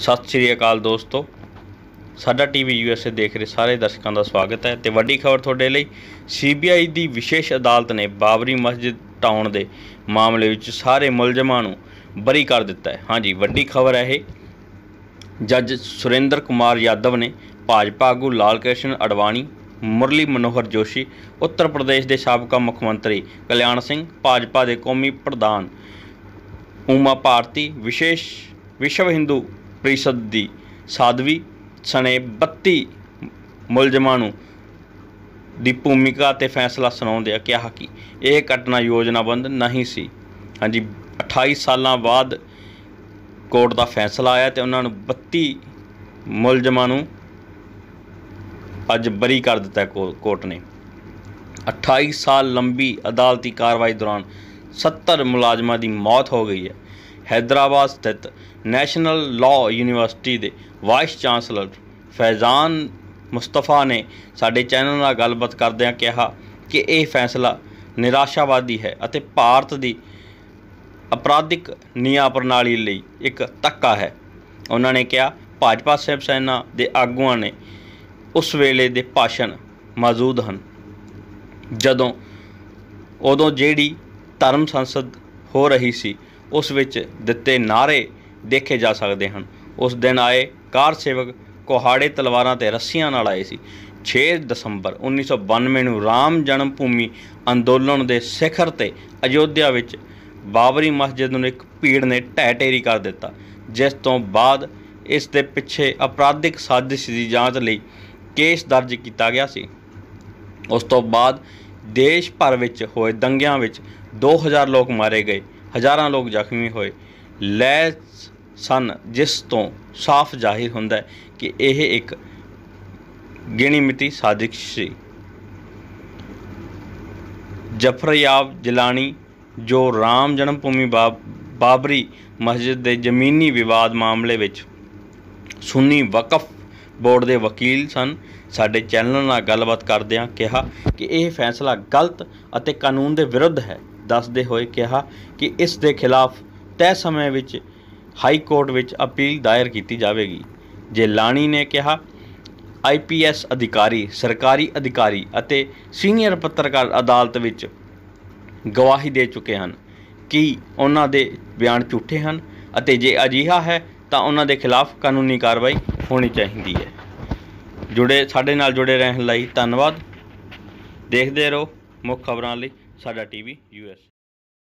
ਸਤਿ ਸ੍ਰੀ ਅਕਾਲ ਦੋਸਤੋ ਸਾਡਾ ਟੀਵੀ ਯੂਐਸਏ ਦੇਖ ਰਹੇ ਸਾਰੇ ਦਰਸ਼ਕਾਂ ਦਾ ਸਵਾਗਤ ਹੈ ਤੇ ਵੱਡੀ ਖਬਰ ਤੁਹਾਡੇ ਲਈ ਸੀਬੀਆਈ ਦੀ ਵਿਸ਼ੇਸ਼ ਅਦਾਲਤ ਨੇ ਬਾਬਰੀ ਮਸਜਿਦ ਟਾਉਣ ਦੇ ਮਾਮਲੇ ਵਿੱਚ ਸਾਰੇ ਮੁਲਜ਼ਮਾਂ ਨੂੰ ਬਰੀ ਕਰ ਦਿੱਤਾ ਹੈ ਹਾਂਜੀ ਵੱਡੀ ਖਬਰ ਹੈ ਇਹ ਜੱਜ ਸੁਰਿੰਦਰ ਕੁਮਾਰ ਯਾਦਵ ਨੇ ਭਾਜਪਾ ਆਗੂ ਲਾਲ ਕ੍ਰਿਸ਼ਨ ਅਡਵਾਨੀ ਮੁਰਲੀ ਮਨੋਹਰ ਜੋਸ਼ੀ ਉੱਤਰ ਪ੍ਰਦੇਸ਼ ਦੇ ਸਾਬਕਾ ਮੁੱਖ ਮੰਤਰੀ ਕਲਿਆਣ ਸਿੰਘ ਭਾਜਪਾ ਦੇ ਕੌਮੀ ਪ੍ਰਧਾਨ ਉਮਾ ਭਾਰਤੀ ਵਿਸ਼ੇਸ਼ ਵਿਸ਼ਵ ਹਿੰਦੂ ਪ੍ਰੀਸ਼ਦ ਦੀ ਸਾਧਵੀ ਸਣੇ 32 ਮੁਲਜ਼ਮਾਂ ਨੂੰ ਦੀ ਭੂਮਿਕਾ ਤੇ ਫੈਸਲਾ ਆ ਕਿਹਾ ਕਿ ਇਹ ਘਟਨਾ ਯੋਜਨਾਬੰਦ ਨਹੀਂ ਸੀ ਹਾਂਜੀ 28 ਸਾਲਾਂ ਬਾਅਦ ਕੋਰਟ ਦਾ ਫੈਸਲਾ ਆਇਆ ਤੇ ਉਹਨਾਂ ਨੂੰ 32 ਮੁਲਜ਼ਮਾਂ ਨੂੰ ਅੱਜ ਬਰੀ ਕਰ ਦਿੱਤਾ ਕੋਰਟ ਨੇ 28 ਸਾਲ ਲੰਬੀ ਅਦਾਲਤੀ ਕਾਰਵਾਈ ਦੌਰਾਨ 70 ਮੁਲਾਜ਼ਮਾਂ ਦੀ ਮੌਤ ਹੋ ਗਈ ਹੈ ਹੈਦਰਾਬਾਦ ਸਥਿਤ ਨੈਸ਼ਨਲ ਲਾਅ ਯੂਨੀਵਰਸਿਟੀ ਦੇ ਵਾਈਸ ਚਾਂਸਲਰ ਫੈਜ਼ਾਨ ਮੁਸਤਫਾ ਨੇ ਸਾਡੇ ਚੈਨਲ ਨਾਲ ਗੱਲਬਾਤ ਕਰਦਿਆਂ ਕਿਹਾ ਕਿ ਇਹ ਫੈਸਲਾ ਨਿਰਾਸ਼ਾਵਾਦੀ ਹੈ ਅਤੇ ਭਾਰਤ ਦੀ ਅਪਰਾਧਿਕ ਨਿਆਂ ਪ੍ਰਣਾਲੀ ਲਈ ਇੱਕ ਤੱਕਾ ਹੈ ਉਹਨਾਂ ਨੇ ਕਿਹਾ ਭਾਜਪਾ ਸਿਵ ਸੈਨਾ ਦੇ ਆਗੂਆਂ ਨੇ ਉਸ ਵੇਲੇ ਦੇ ਭਾਸ਼ਣ ਮੌਜੂਦ ਹਨ ਜਦੋਂ ਉਦੋਂ ਜਿਹੜੀ ਧਰਮ ਸੰਸਦ ਹੋ ਰਹੀ ਸੀ ਉਸ ਵਿੱਚ ਦਿੱਤੇ ਨਾਰੇ ਦੇਖੇ ਜਾ ਸਕਦੇ ਹਨ ਉਸ ਦਿਨ ਆਏ ਕਾਰ ਸੇਵਕ ਕੋਹਾੜੇ ਤਲਵਾਰਾਂ ਤੇ ਰੱਸੀਆਂ ਨਾਲ ਆਏ ਸੀ 6 ਦਸੰਬਰ 1992 ਨੂੰ ਰਾਮ ਜਨਮ ਭੂਮੀ ਅੰਦੋਲਨ ਦੇ ਸਿਖਰ ਤੇ ਅਯੋਧਿਆ ਵਿੱਚ ਬਾਬਰੀ ਮਸਜਿਦ ਨੂੰ ਇੱਕ ਭੀੜ ਨੇ ਢਹਿ ਢੇਰੀ ਕਰ ਦਿੱਤਾ ਜਿਸ ਤੋਂ ਬਾਅਦ ਇਸ ਦੇ ਪਿੱਛੇ ਅਪਰਾਧਿਕ ਸਾਜ਼ਿਸ਼ ਦੀ ਜਾਂਚ ਲਈ ਕੇਸ ਦਰਜ ਕੀਤਾ ਗਿਆ ਸੀ ਉਸ ਤੋਂ ਬਾਅਦ ਦੇਸ਼ ਭਰ ਵਿੱਚ ਹੋਏ ਦੰਗਿਆਂ ਵਿੱਚ 2000 ਲੋਕ ਮਾਰੇ ਗਏ ਹਜ਼ਾਰਾਂ ਲੋਕ ਜ਼ਖਮੀ ਹੋਏ ਲੈ ਸਨ ਜਿਸ ਤੋਂ ਸਾਫ਼ ਜ਼ਾਹਿਰ ਹੁੰਦਾ ਹੈ ਕਿ ਇਹ ਇੱਕ ਗਿਣੀ ਮਿਤੀ ਸਾਜ਼ਿਸ਼ ਸੀ ਜਫਰਯਾਬ ਜਲਾਨੀ ਜੋ ਰਾਮ ਜਨਮ ਭੂਮੀ ਬਾਬਰੀ ਮਸਜਿਦ ਦੇ ਜ਼ਮੀਨੀ ਵਿਵਾਦ ਮਾਮਲੇ ਵਿੱਚ ਸੁੰਨੀ ਵਕਫ ਬੋਰਡ ਦੇ ਵਕੀਲ ਸਨ ਸਾਡੇ ਚੈਨਲ ਨਾਲ ਗੱਲਬਾਤ ਕਰਦਿਆਂ ਕਿਹਾ ਕਿ ਇਹ ਫੈਸਲਾ ਗਲਤ ਅਤੇ ਕਾਨੂੰਨ ਦੇ ਵਿਰੁੱਧ ਹੈ ਦੱਸਦੇ ਹੋਏ ਕਿਹਾ ਕਿ ਇਸ ਦੇ ਖਿਲਾਫ ਤੈ ਸਮੇਂ ਵਿੱਚ ਹਾਈ ਕੋਰਟ ਵਿੱਚ ਅਪੀਲ ਦਾਇਰ ਕੀਤੀ ਜਾਵੇਗੀ ਜੇ ਲਾਣੀ ਨੇ ਕਿਹਾ ਆਈਪੀਐਸ ਅਧਿਕਾਰੀ ਸਰਕਾਰੀ ਅਧਿਕਾਰੀ ਅਤੇ ਸੀਨੀਅਰ ਪੱਤਰਕਾਰ ਅਦਾਲਤ ਵਿੱਚ ਗਵਾਹੀ ਦੇ ਚੁੱਕੇ ਹਨ ਕਿ ਉਹਨਾਂ ਦੇ ਬਿਆਨ ਝੂਠੇ ਹਨ ਅਤੇ ਜੇ ਅਜੀਹਾ ਹੈ ਤਾਂ ਉਹਨਾਂ ਦੇ ਖਿਲਾਫ ਕਾਨੂੰਨੀ ਕਾਰਵਾਈ ਹੋਣੀ ਚਾਹੀਦੀ ਹੈ ਜੁੜੇ ਸਾਡੇ ਨਾਲ ਜੁੜੇ ਰਹਿਣ ਲਈ ਧੰਨਵਾਦ ਦੇਖਦੇ ਰਹੋ ਮੁੱਖ ਖਬਰਾਂ ਲਈ ਸਾਡਾ ਟੀਵੀ ਯੂਐਸ